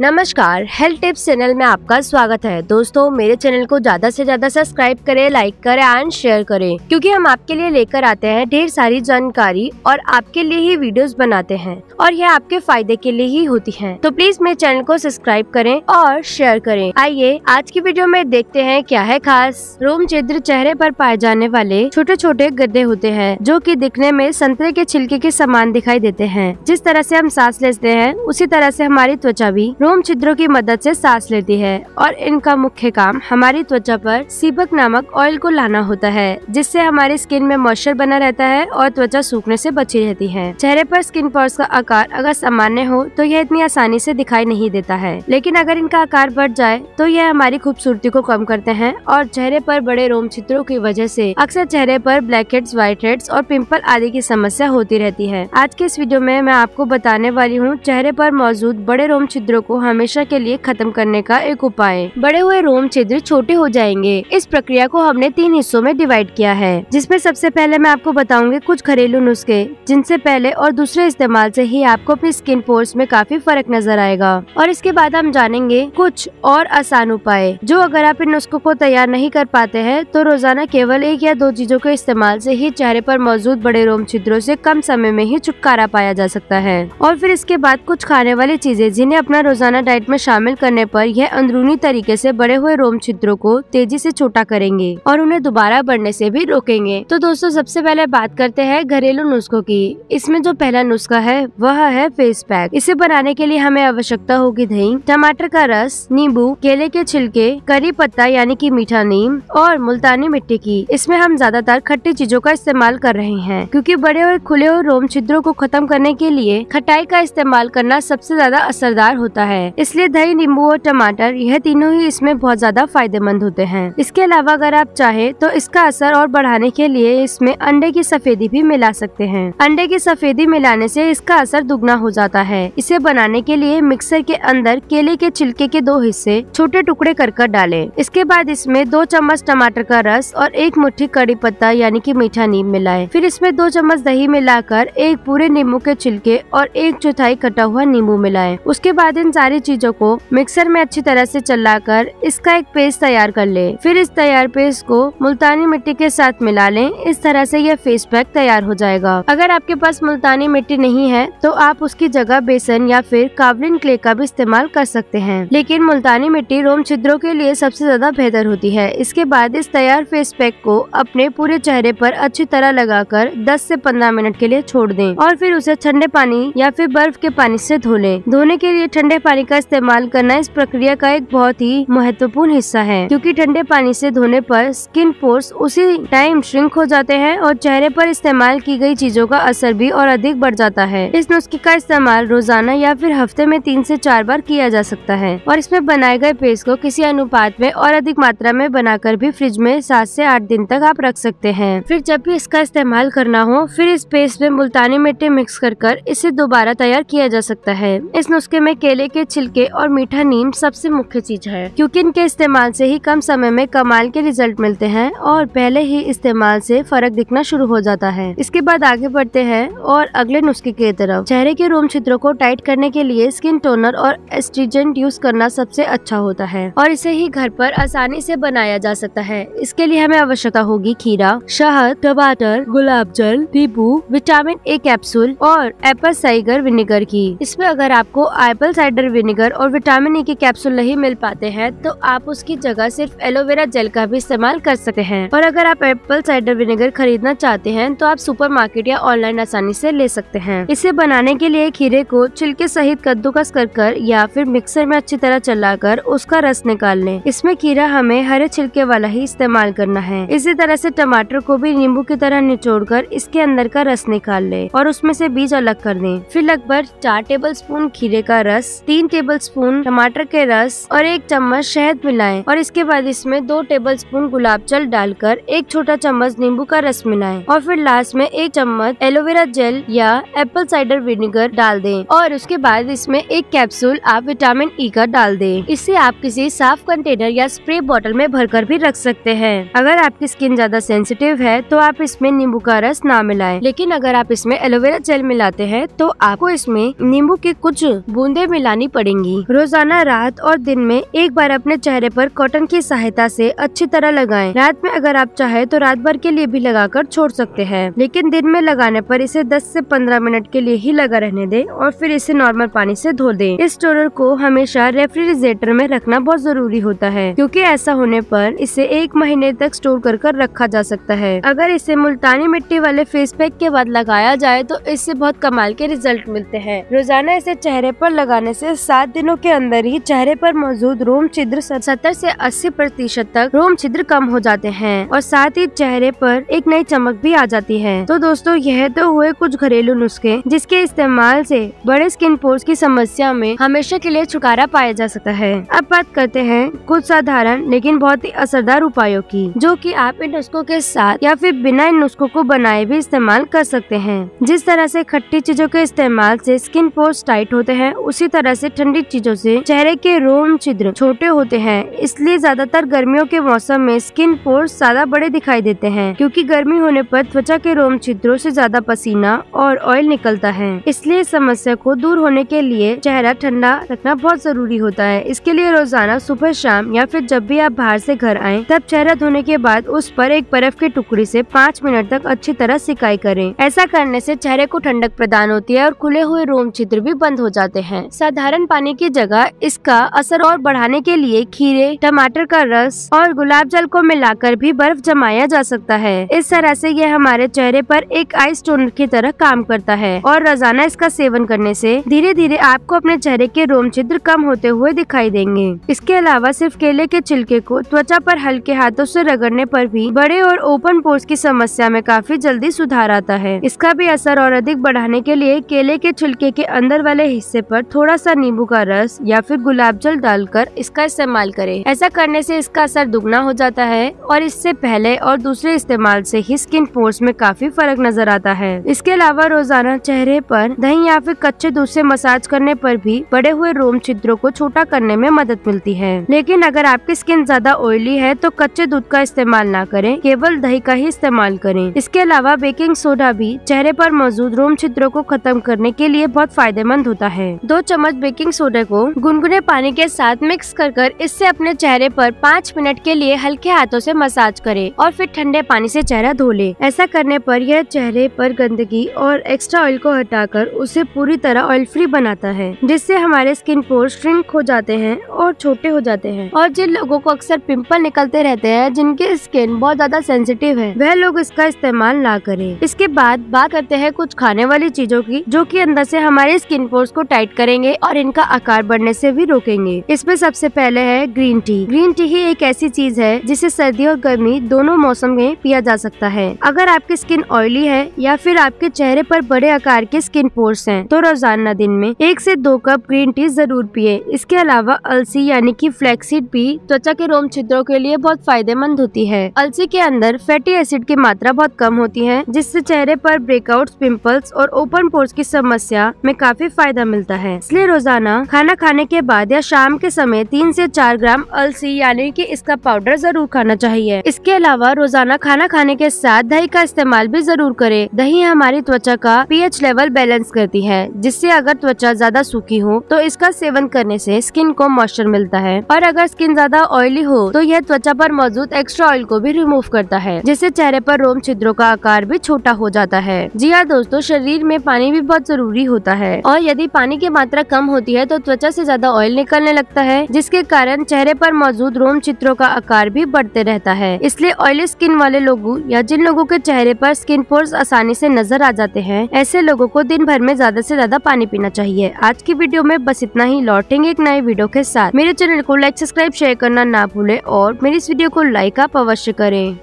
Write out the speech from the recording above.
नमस्कार health tips channel में आपका स्वागत है दोस्तों मेरे चैनल को ज्यादा से ज्यादा सब्सक्राइब करें लाइक करें एंड शेयर करें क्योंकि हम आपके लिए लेकर आते हैं ढेर सारी जानकारी और आपके लिए ही वीडियोस बनाते हैं और यह आपके फायदे के लिए ही होती हैं तो प्लीज मेरे चैनल को सब्सक्राइब करें और शेयर करें आइए आज की वीडियो में देखते हैं क्या है खास रोम छिद्र चेहरे पर पाए जाने वाले छोटे छोटे गड्ढे होते हैं जो की दिखने में संतरे के छिलके के समान दिखाई देते हैं जिस तरह से हम सांस लेते हैं उसी तरह से हमारी त्वचा भी रोम छिद्रों की मदद से सांस लेती है और इनका मुख्य काम हमारी त्वचा पर सीबक नामक ऑयल को लाना होता है जिससे हमारी स्किन में मॉइस्चर बना रहता है और त्वचा सूखने से बची रहती है चेहरे पर स्किन पॉर्स का आकार अगर सामान्य हो तो यह इतनी आसानी से दिखाई नहीं देता है लेकिन अगर इनका आकार बढ़ जाए तो यह हमारी खूबसूरती को कम करते हैं और चेहरे पर बड़े रोम छिद्रों की वजह से अक्सर चेहरे पर ब्लैक हेड्स व्हाइट हेड्स और पिंपल आदि की समस्या होती रहती है आज के इस वीडियो में मैं आपको बताने वाली हूँ चेहरे पर मौजूद बड़े रोम छिद्रों को हमेशा के लिए खत्म करने का एक उपाय बड़े हुए रोम छिद्र छोटे हो जाएंगे इस प्रक्रिया को हमने तीन हिस्सों में डिवाइड किया है जिसमे सबसे पहले मैं आपको बताऊंगी कुछ घरेलू नुस्खे जिनसे पहले और दूसरे इस्तेमाल से ही आपको अपनी स्किन पोर्स में काफी फर्क नजर आएगा और इसके बाद हम जानेंगे कुछ और आसान उपाय जो अगर आप इन नुस्खों को तैयार नहीं कर पाते हैं तो रोजाना केवल एक या दो चीजों के इस्तेमाल से ही चेहरे पर मौजूद बड़े रोम छिद्रों से कम समय में ही छुटकारा पाया जा सकता है और फिर इसके बाद कुछ खाने वाली चीजें जिन्हें अपना रोजाना रोजाना डाइट में शामिल करने पर यह अंदरूनी तरीके से बड़े हुए रोम छिद्रों को तेजी से छोटा करेंगे और उन्हें दोबारा बढ़ने से भी रोकेंगे तो दोस्तों सबसे पहले बात करते हैं घरेलू नुस्खों की इसमें जो पहला नुस्खा है वह है फेस पैक इसे बनाने के लिए हमें आवश्यकता होगी दही टमाटर का रस नींबू केले के छिलके करी पत्ता यानी की मीठा नीम और मुल्तानी मिट्टी की इसमें हम ज्यादातर खट्टी चीजों का इस्तेमाल कर रहे हैं क्योंकि बड़े और खुले और रोम छिद्रों को खत्म करने के लिए खटाई का इस्तेमाल करना सबसे ज्यादा असरदार होता है है इसलिए दही नींबू और टमाटर यह तीनों ही इसमें बहुत ज्यादा फायदेमंद होते हैं इसके अलावा अगर आप चाहे तो इसका असर और बढ़ाने के लिए इसमें अंडे की सफेदी भी मिला सकते हैं अंडे की सफेदी मिलाने से इसका असर दुगना हो जाता है इसे बनाने के लिए मिक्सर के अंदर केले के छिलके के दो हिस्से छोटे टुकड़े कर कर डाले इसके बाद इसमें दो चम्मच टमाटर का रस और एक मुट्ठी कड़ी पत्ता यानी कि मीठा नीम मिलाए फिर इसमें दो चम्मच दही मिलाकर एक पूरे नींबू के छिलके और एक चौथाई कटा हुआ नींबू मिलाए उसके बाद इन सारे सारी चीजों को मिक्सर में अच्छी तरह से चलाकर इसका एक पेस्ट तैयार कर ले फिर इस तैयार पेस्ट को मुल्तानी मिट्टी के साथ मिला लें इस तरह से यह फेस पैक तैयार हो जाएगा अगर आपके पास मुल्तानी मिट्टी नहीं है तो आप उसकी जगह बेसन या फिर कावलिन क्ले का भी इस्तेमाल कर सकते हैं लेकिन मुल्तानी मिट्टी रोम छिद्रों के लिए सबसे ज्यादा बेहतर होती है इसके बाद इस तैयार फेस पैक को अपने पूरे चेहरे पर अच्छी तरह लगाकर 10 से 15 मिनट के लिए छोड़ दें और फिर उसे ठंडे पानी या फिर बर्फ के पानी से धो लें धोने के लिए ठंडे पानी का इस्तेमाल करना इस प्रक्रिया का एक बहुत ही महत्वपूर्ण हिस्सा है क्योंकि ठंडे पानी से धोने पर स्किन पोर्स उसी टाइम श्रिंक हो जाते हैं और चेहरे पर इस्तेमाल की गई चीजों का असर भी और अधिक बढ़ जाता है इस नुस्खे का इस्तेमाल रोजाना या फिर हफ्ते में तीन से चार बार किया जा सकता है और इसमें बनाए गए पेस्ट को किसी अनुपात में और अधिक मात्रा में बनाकर भी फ्रिज में सात से आठ दिन तक आप रख सकते हैं फिर जब भी इसका इस्तेमाल करना हो फिर इस पेस्ट में मुल्तानी मिट्टी मिक्स कर, कर इसे दोबारा तैयार किया जा सकता है इस नुस्खे में केले के के छिलके और मीठा नीम सबसे मुख्य चीज है क्योंकि इनके इस्तेमाल से ही कम समय में कमाल के रिजल्ट मिलते हैं और पहले ही इस्तेमाल से फर्क दिखना शुरू हो जाता है इसके बाद आगे बढ़ते हैं और अगले नुस्खे की तरफ चेहरे के रोम छिद्रों को टाइट करने के लिए स्किन टोनर और एस्ट्रीजेंट यूज करना सबसे अच्छा होता है और इसे ही घर पर आसानी से बनाया जा सकता है इसके लिए हमें आवश्यकता होगी खीरा शहद टमाटर गुलाब जल नींबू विटामिन ए कैप्सूल और एप्पल साइगर विनेगर की इसमें अगर आपको एप्पल साइडर पाउडर विनेगर और विटामिन ई e के कैप्सूल नहीं मिल पाते हैं तो आप उसकी जगह सिर्फ एलोवेरा जेल का भी इस्तेमाल कर सकते हैं और अगर आप एप्पल साइडर विनेगर खरीदना चाहते हैं तो आप सुपर या ऑनलाइन आसानी ऐसी ले सकते हैं इसे बनाने के लिए खीरे को छिलके सहित कद्दूकस कर कर या फिर मिक्सर में अच्छी तरह चला उसका रस निकाल लें इसमें खीरा हमें हरे छिलके वाला ही इस्तेमाल करना है इसी तरह से टमाटर को भी नींबू की तरह निचोड़ कर इसके अंदर का रस निकाल लें और उसमें से बीज अलग कर दें फिर लगभग चार टेबल स्पून खीरे का रस तीन टेबलस्पून टमाटर के रस और एक चम्मच शहद मिलाएं और इसके बाद इसमें दो टेबलस्पून गुलाब जल डालकर एक छोटा चम्मच नींबू का रस मिलाएं और फिर लास्ट में एक चम्मच एलोवेरा जेल या एप्पल साइडर विनेगर डाल दें और उसके बाद इसमें एक कैप्सूल आप विटामिन ई e का डाल दे इसे आप किसी साफ कंटेनर या स्प्रे बॉटल में कर भी रख सकते हैं अगर आपकी स्किन ज्यादा सेंसिटिव है तो आप इसमें नींबू का रस ना मिलाए लेकिन अगर आप इसमें एलोवेरा जेल मिलाते हैं तो आपको इसमें नींबू के कुछ बूंदे मिलानी लगानी पड़ेंगी रोजाना रात और दिन में एक बार अपने चेहरे पर कॉटन की सहायता से अच्छी तरह लगाएं। रात में अगर आप चाहे तो रात भर के लिए भी लगाकर छोड़ सकते हैं लेकिन दिन में लगाने पर इसे 10 से 15 मिनट के लिए ही लगा रहने दें और फिर इसे नॉर्मल पानी से धो दें। इस टोनर को हमेशा रेफ्रिजरेटर में रखना बहुत जरूरी होता है क्योंकि ऐसा होने पर इसे एक महीने तक स्टोर कर कर रखा जा सकता है अगर इसे मुल्तानी मिट्टी वाले फेस पैक के बाद लगाया जाए तो इससे बहुत कमाल के रिजल्ट मिलते हैं रोजाना इसे चेहरे पर लगाने से सात दिनों के अंदर ही चेहरे पर मौजूद रोम छिद्र सत्तर से अस्सी प्रतिशत तक रोम छिद्र कम हो जाते हैं और साथ ही चेहरे पर एक नई चमक भी आ जाती है तो दोस्तों यह तो हुए कुछ घरेलू नुस्खे जिसके इस्तेमाल से बड़े स्किन पोर्स की समस्या में हमेशा के लिए छुटकारा पाया जा सकता है अब बात करते हैं कुछ साधारण लेकिन बहुत ही असरदार उपायों की जो की आप इन नुस्खों के साथ या फिर बिना इन नुस्खों को बनाए भी इस्तेमाल कर सकते हैं जिस तरह से खट्टी चीजों के इस्तेमाल से स्किन पोर्स टाइट होते हैं उसी तरह से जैसे ठंडी चीजों से चेहरे के रोम छिद्र छोटे होते हैं इसलिए ज्यादातर गर्मियों के मौसम में स्किन पोर्स ज्यादा बड़े दिखाई देते हैं क्योंकि गर्मी होने पर त्वचा के रोम छिद्रों से ज्यादा पसीना और ऑयल निकलता है इसलिए समस्या को दूर होने के लिए चेहरा ठंडा रखना बहुत जरूरी होता है इसके लिए रोजाना सुबह शाम या फिर जब भी आप बाहर से घर आए तब चेहरा धोने के बाद उस पर एक बर्फ के टुकड़ी से पाँच मिनट तक अच्छी तरह सिकाई करें ऐसा करने से चेहरे को ठंडक प्रदान होती है और खुले हुए रोम छिद्र भी बंद हो जाते हैं साधारण कारण पानी की जगह इसका असर और बढ़ाने के लिए खीरे टमाटर का रस और गुलाब जल को मिलाकर भी बर्फ जमाया जा सकता है इस तरह से यह हमारे चेहरे पर एक आइस टोनर की तरह काम करता है और रोजाना इसका सेवन करने से धीरे धीरे आपको अपने चेहरे के रोम छिद्र कम होते हुए दिखाई देंगे इसके अलावा सिर्फ केले के छिलके को त्वचा पर हल्के हाथों से रगड़ने पर भी बड़े और ओपन पोर्स की समस्या में काफी जल्दी सुधार आता है इसका भी असर और अधिक बढ़ाने के लिए केले के छिलके के अंदर वाले हिस्से पर थोड़ा सा नींबू का रस या फिर गुलाब जल डालकर इसका इस्तेमाल करें ऐसा करने से इसका असर दुगना हो जाता है और इससे पहले और दूसरे इस्तेमाल से ही स्किन पोर्स में काफी फर्क नजर आता है इसके अलावा रोजाना चेहरे पर दही या फिर कच्चे दूध से मसाज करने पर भी बड़े हुए रोम छिद्रों को छोटा करने में मदद मिलती है लेकिन अगर आपकी स्किन ज्यादा ऑयली है तो कच्चे दूध का इस्तेमाल न करें केवल दही का ही इस्तेमाल करें इसके अलावा बेकिंग सोडा भी चेहरे पर मौजूद रोम छिद्रों को खत्म करने के लिए बहुत फायदेमंद होता है दो चम्मच बेकिंग सोडा को गुनगुने पानी के साथ मिक्स कर कर इससे अपने चेहरे पर पाँच मिनट के लिए हल्के हाथों से मसाज करें और फिर ठंडे पानी से चेहरा धो ले ऐसा करने पर यह चेहरे पर गंदगी और एक्स्ट्रा ऑयल को हटाकर उसे पूरी तरह ऑयल फ्री बनाता है जिससे हमारे स्किन पोर श्रिंक हो जाते हैं और छोटे हो जाते हैं और जिन लोगों को अक्सर पिम्पल निकलते रहते हैं जिनके स्किन बहुत ज्यादा सेंसिटिव है वह लोग इसका इस्तेमाल ना करें इसके बाद बात करते हैं कुछ खाने वाली चीजों की जो कि अंदर से हमारे स्किन पोर्स को टाइट करेंगे और इनका आकार बढ़ने से भी रोकेंगे इसमें सबसे पहले है ग्रीन टी ग्रीन टी ही एक ऐसी चीज है जिसे सर्दी और गर्मी दोनों मौसम में पिया जा सकता है अगर आपकी स्किन ऑयली है या फिर आपके चेहरे पर बड़े आकार के स्किन पोर्स हैं तो रोजाना दिन में एक से दो कप ग्रीन टी जरूर पिए इसके अलावा अलसी यानी की फ्लैक्सीड भी त्वचा के रोम छिद्रों के लिए बहुत फायदेमंद होती है अलसी के अंदर फैटी एसिड की मात्रा बहुत कम होती है जिससे चेहरे पर ब्रेकआउट पिम्पल्स और ओपन पोर्स की समस्या में काफी फायदा मिलता है इसलिए रोजाना रोजाना खाना खाने के बाद या शाम के समय तीन से चार ग्राम अलसी यानी कि इसका पाउडर जरूर खाना चाहिए इसके अलावा रोजाना खाना खाने के साथ दही का इस्तेमाल भी जरूर करें दही हमारी त्वचा का पीएच लेवल बैलेंस करती है जिससे अगर त्वचा ज्यादा सूखी हो तो इसका सेवन करने से स्किन को मॉइस्चर मिलता है और अगर स्किन ज्यादा ऑयली हो तो यह त्वचा पर मौजूद एक्स्ट्रा ऑयल को भी रिमूव करता है जिससे चेहरे पर रोम छिद्रों का आकार भी छोटा हो जाता है जी हाँ दोस्तों शरीर में पानी भी बहुत जरूरी होता है और यदि पानी की मात्रा कम हो होती है तो त्वचा से ज्यादा ऑयल निकलने लगता है जिसके कारण चेहरे पर मौजूद रोम चित्रों का आकार भी बढ़ते रहता है इसलिए ऑयली स्किन वाले लोगों या जिन लोगों के चेहरे पर स्किन पोर्स आसानी से नजर आ जाते हैं ऐसे लोगों को दिन भर में ज्यादा से ज्यादा पानी पीना चाहिए आज की वीडियो में बस इतना ही लौटेंगे एक नए वीडियो के साथ मेरे चैनल को लाइक सब्सक्राइब शेयर करना ना भूले और मेरी इस वीडियो को लाइक आप अवश्य करें